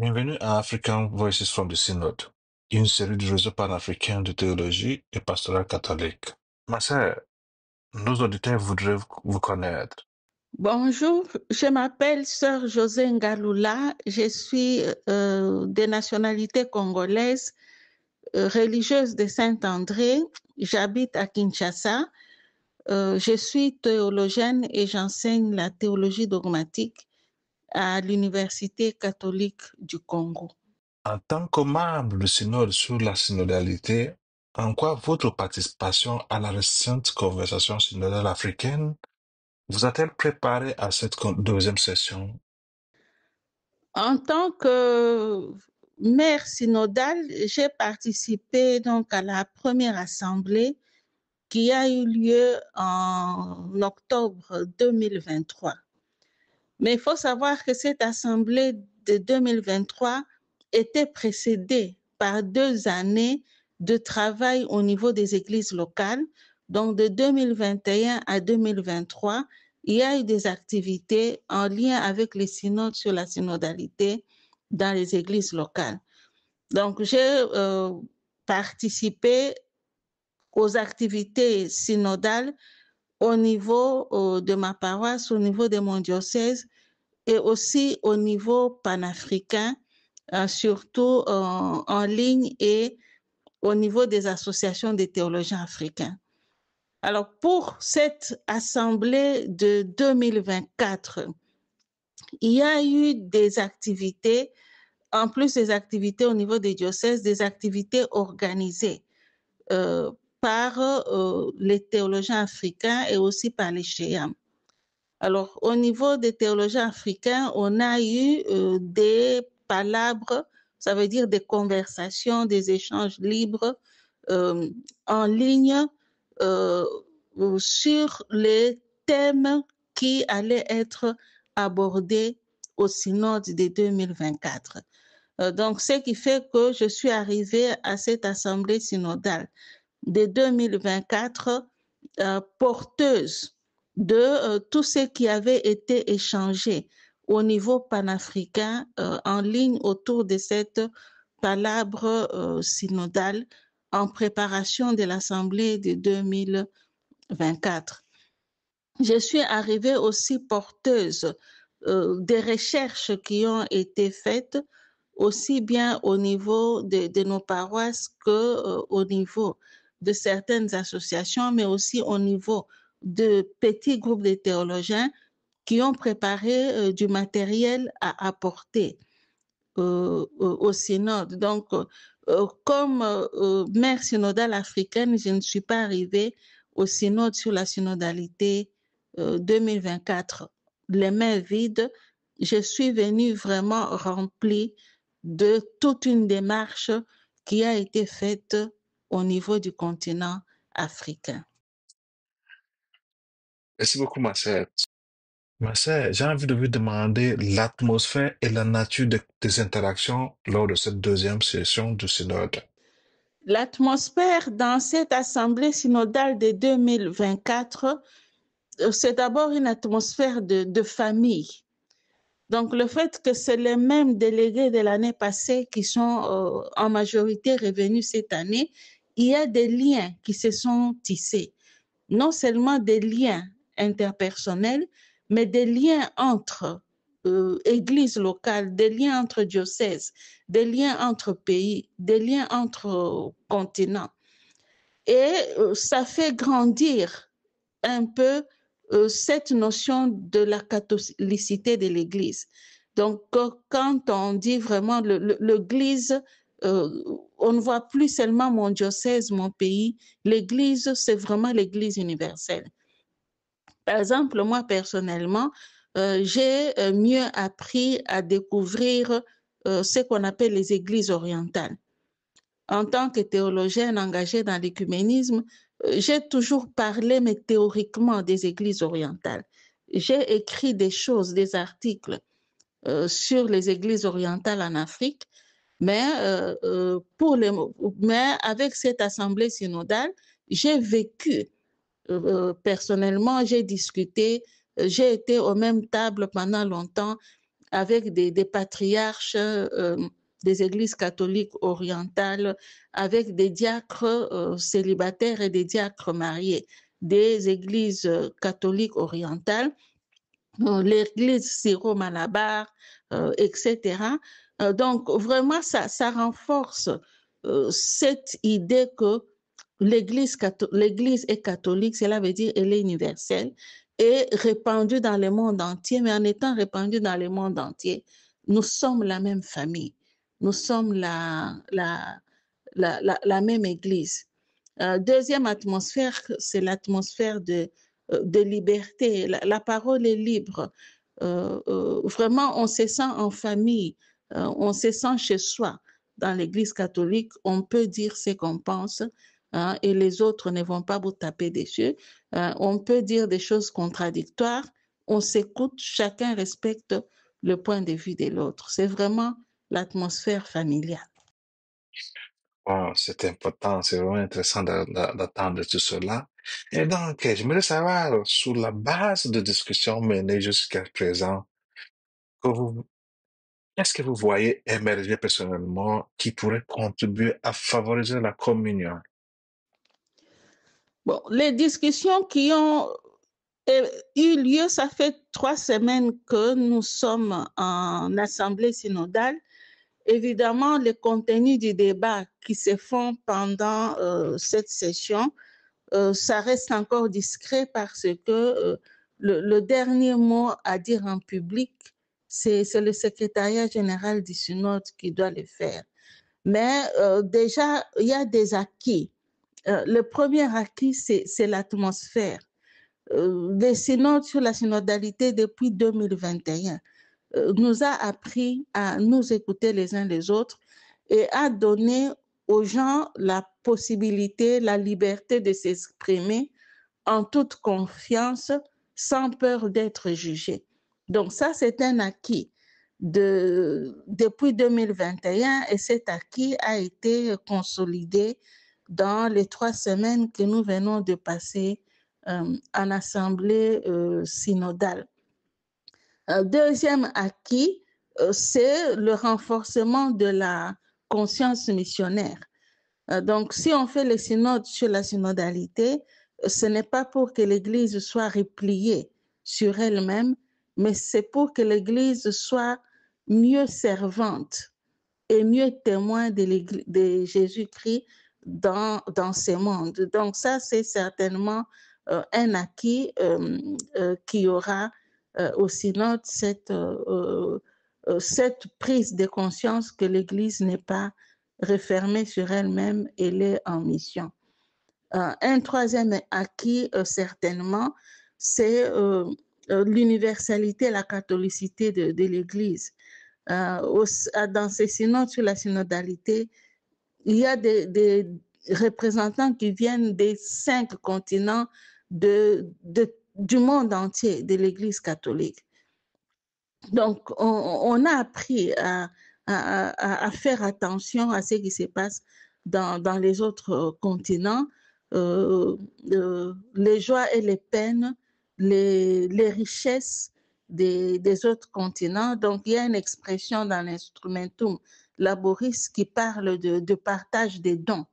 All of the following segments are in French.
Bienvenue à African Voices from the Synod, une série du réseau panafricain de théologie et pastorale catholique. Ma sœur, nos auditeurs voudraient vous connaître. Bonjour, je m'appelle Sœur José Ngalula, je suis euh, de nationalité congolaise, euh, religieuse de Saint-André, j'habite à Kinshasa, euh, je suis théologienne et j'enseigne la théologie dogmatique à l'Université catholique du Congo. En tant que membre du synode sur la synodalité, en quoi votre participation à la récente conversation synodale africaine vous a-t-elle préparé à cette deuxième session En tant que maire synodale, j'ai participé donc à la première assemblée qui a eu lieu en octobre 2023. Mais il faut savoir que cette assemblée de 2023 était précédée par deux années de travail au niveau des églises locales. Donc, de 2021 à 2023, il y a eu des activités en lien avec les synodes sur la synodalité dans les églises locales. Donc, j'ai euh, participé aux activités synodales au niveau euh, de ma paroisse, au niveau de mon diocèse et aussi au niveau panafricain, euh, surtout euh, en, ligne et au niveau des associations des théologiens africains. Alors pour cette assemblée de 2024, il y a eu des activités, en plus des activités au niveau des diocèses, des activités organisées par euh, les théologiens africains et aussi par les chéens. Alors, au niveau des théologiens africains, on a eu euh, des palabres, ça veut dire des conversations, des échanges libres euh, en ligne sur les thèmes qui allaient être abordés au synode de 2024. donc, ce qui fait que je suis arrivée à cette assemblée synodale de 2024 euh, porteuse de euh, tout ce qui avait été échangé au niveau panafricain euh, en ligne autour de cette palabre synodale en préparation de l'Assemblée de 2024. Je suis arrivée aussi porteuse des recherches qui ont été faites aussi bien au niveau de, nos paroisses que au niveau de certaines associations, mais aussi au niveau de petits groupes de théologiens qui ont préparé euh, du matériel à apporter euh, euh, au synode. Donc, comme mère synodale africaine, je ne suis pas arrivée au synode sur la synodalité 2024, les mains vides. Je suis venue vraiment remplie de toute une démarche qui a été faite au niveau du continent africain. Merci beaucoup, ma sœur. j'ai envie de vous demander l'atmosphère et la nature des interactions lors de cette deuxième session du synode. L'atmosphère dans cette assemblée synodale de 2024, euh, c'est d'abord une atmosphère de, famille. Donc le fait que c'est les mêmes délégués de l'année passée qui sont euh, en majorité revenus cette année il y a des liens qui se sont tissés. Non seulement des liens interpersonnels, mais des liens entre euh, églises locales, des liens entre diocèses, des liens entre pays, des liens entre continents. Et euh, ça fait grandir un peu euh, cette notion de la catholicité de l'Église. Donc, quand on dit vraiment l'Église euh, on ne voit plus seulement mon diocèse, mon pays. L'Église, c'est vraiment l'Église universelle. Par exemple, moi personnellement, euh, j'ai euh, mieux appris à découvrir ce qu'on appelle les églises orientales. En tant que théologienne engagée dans l'écuménisme, j'ai toujours parlé, mais théoriquement, des églises orientales. J'ai écrit des choses, des articles sur les églises orientales en Afrique, mais, euh, euh, pour les, mais avec cette assemblée synodale, j'ai vécu euh, personnellement, j'ai discuté, j'ai été aux mêmes tables pendant longtemps avec des, des patriarches des églises catholiques orientales, avec des diacres célibataires et des diacres mariés des églises catholiques orientales l'église à malabar euh, etc. Euh, donc, vraiment, ça, ça renforce euh, cette idée que l'église, l'église est catholique, cela veut dire elle est universelle et répandue dans le monde entier, mais en étant répandue dans le monde entier, nous sommes la même famille, nous sommes la, la, la, la, même église. Euh, deuxième atmosphère, c'est l'atmosphère de euh, de liberté. La, parole est libre. Euh, euh, vraiment, on se sent en famille, on se sent chez soi. Dans l'Église catholique, on peut dire ce qu'on pense. Hein, et les autres ne vont pas vous taper dessus. on peut dire des choses contradictoires, on s'écoute, chacun respecte le point de vue de l'autre. C'est vraiment l'atmosphère familiale c'est important, c'est vraiment intéressant d'attendre tout cela. Et donc, euh, je voudrais savoir, sur la base de discussions menées jusqu'à présent, qu'est-ce que vous voyez émerger personnellement qui pourrait contribuer à favoriser la communion? Bon, les discussions qui ont euh, eu lieu, ça fait trois semaines que nous sommes en assemblée synodale Évidemment, les contenus du débat qui se font pendant euh, cette session, euh, ça reste encore discret parce que euh, le, dernier mot à dire en public, c'est le secrétariat général du synode qui doit le faire. Mais déjà, il y a des acquis. le premier acquis, c'est l'atmosphère. Les synodes sur la synodalité depuis 2021. Euh, nous a appris à nous écouter les uns les autres et à donner aux gens la possibilité, la liberté de s'exprimer en toute confiance, sans peur d'être jugé. Donc ça, c'est un acquis de, depuis 2021 et cet acquis a été consolidé dans les trois semaines que nous venons de passer en euh, assemblée euh, synodale. Euh, deuxième acquis, euh, c'est le renforcement de la conscience missionnaire. Euh, donc, si on fait les synodes sur la synodalité, ce n'est pas pour que l'Église soit repliée sur elle-même, mais c'est pour que l'Église soit mieux servante et mieux témoin de, Jésus-Christ dans, dans ce monde. Donc ça, c'est certainement un acquis qui aura euh, au synode cette, euh, euh, cette prise de conscience que l'Église n'est pas refermée sur elle-même, elle est en mission. un troisième acquis, certainement, c'est l'universalité, la catholicité de, l'Église. dans ces synodes sur la synodalité, il y a des, représentants qui viennent des cinq continents de, de du monde entier de l'Église catholique. Donc, on, a appris à, faire attention à ce qui se passe dans, les autres continents, euh, euh, les joies et les peines, les, richesses des, autres continents. Donc, il y a une expression dans l'instrumentum laboris qui parle de partage des dons,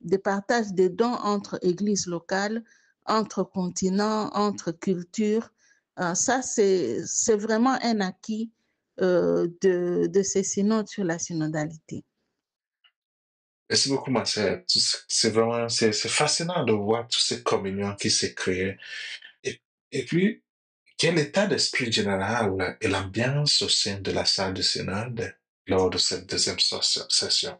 de partage des dons entre églises locales, entre continents, entre cultures. Euh, ça, c'est vraiment un acquis euh, de, de ces synodes sur la synodalité. Merci beaucoup, ma C'est vraiment c'est fascinant de voir toutes ces communions qui se créent. Et, et puis, quel état d'esprit général et l'ambiance au sein de la salle de synode lors de cette deuxième session?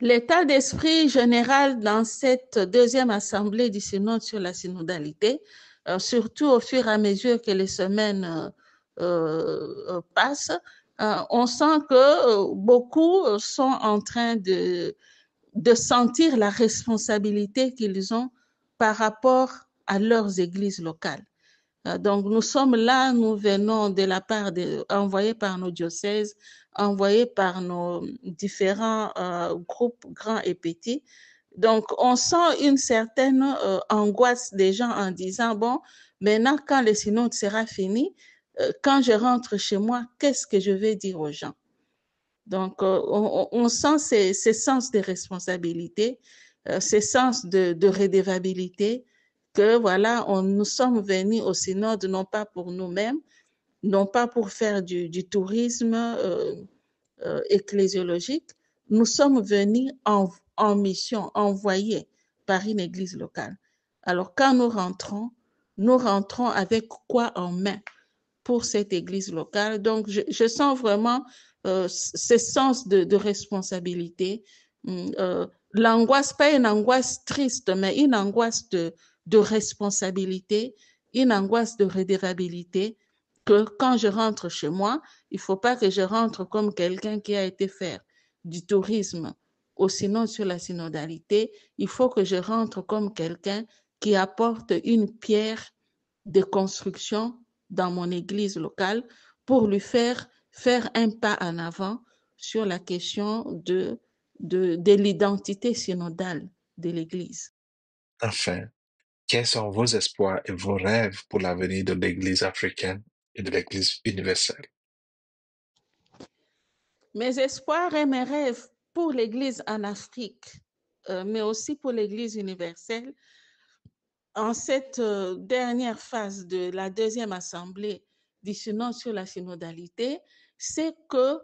L'état d'esprit général dans cette deuxième assemblée du synode sur la synodalité, euh, surtout au fur et à mesure que les semaines euh, euh, passent, on sent que beaucoup sont en train de, de sentir la responsabilité qu'ils ont par rapport à leurs églises locales. Euh, donc, nous sommes là, nous venons de la part de, envoyés par nos diocèses, envoyés par nos différents euh, groupes grands et petits. Donc, on sent une certaine euh, angoisse des gens en disant, bon, maintenant, quand le synode sera fini, quand je rentre chez moi, qu'est-ce que je vais dire aux gens? Donc, on, sent ces, sens de responsabilité, ces sens de, de que voilà, on, nous sommes venus au synode non pas pour nous-mêmes, non pas pour faire du, du tourisme euh, euh, ecclésiologique, nous sommes venus en, en mission, envoyés par une église locale. Alors quand nous rentrons, nous rentrons avec quoi en main pour cette église locale. Donc je, sens vraiment euh, ce sens de, de responsabilité. Hum, l'angoisse, pas une angoisse triste, mais une angoisse de, de responsabilité, une angoisse de redérabilité, que quand je rentre chez moi, il faut pas que je rentre comme quelqu'un qui a été faire du tourisme ou sinon sur la synodalité, il faut que je rentre comme quelqu'un qui apporte une pierre de construction dans mon église locale pour lui faire faire un pas en avant sur la question de, de, de l'identité synodale de l'église. Enfin, quels sont vos espoirs et vos rêves pour l'avenir de l'Église africaine et de l'Église universelle? Mes espoirs et mes rêves pour l'Église en Afrique, euh, mais aussi pour l'Église universelle, en cette euh, dernière phase de la deuxième assemblée du Synode sur la synodalité, c'est que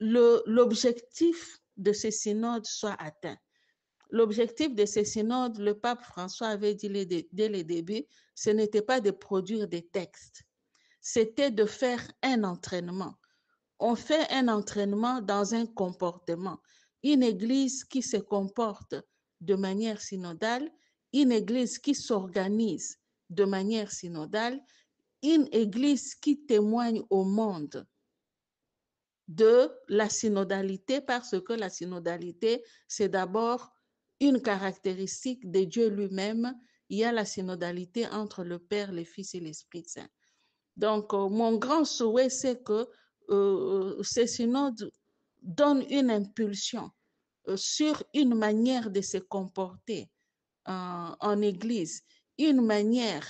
l'objectif de ce synode soit atteint. L'objectif de ces synodes, le pape François avait dit dès le début, ce n'était pas de produire des textes, c'était de faire un entraînement. On fait un entraînement dans un comportement. Une église qui se comporte de manière synodale, une église qui s'organise de manière synodale, une église qui témoigne au monde de la synodalité parce que la synodalité, c'est d'abord une caractéristique de Dieu lui-même, il y a la synodalité entre le Père, le Fils et l'Esprit Saint. Donc, euh, mon grand souhait, c'est que euh, euh ces synodes donnent une impulsion euh, sur une manière de se comporter en Église, une manière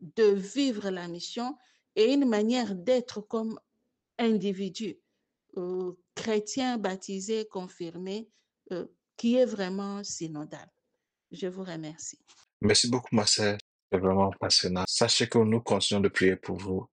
de vivre la mission et une manière d'être comme individu, chrétien baptisé, confirmé, qui est vraiment synodale. Je vous remercie. Merci beaucoup, ma sœur. C'est vraiment passionnant. Sachez que nous continuons de prier pour vous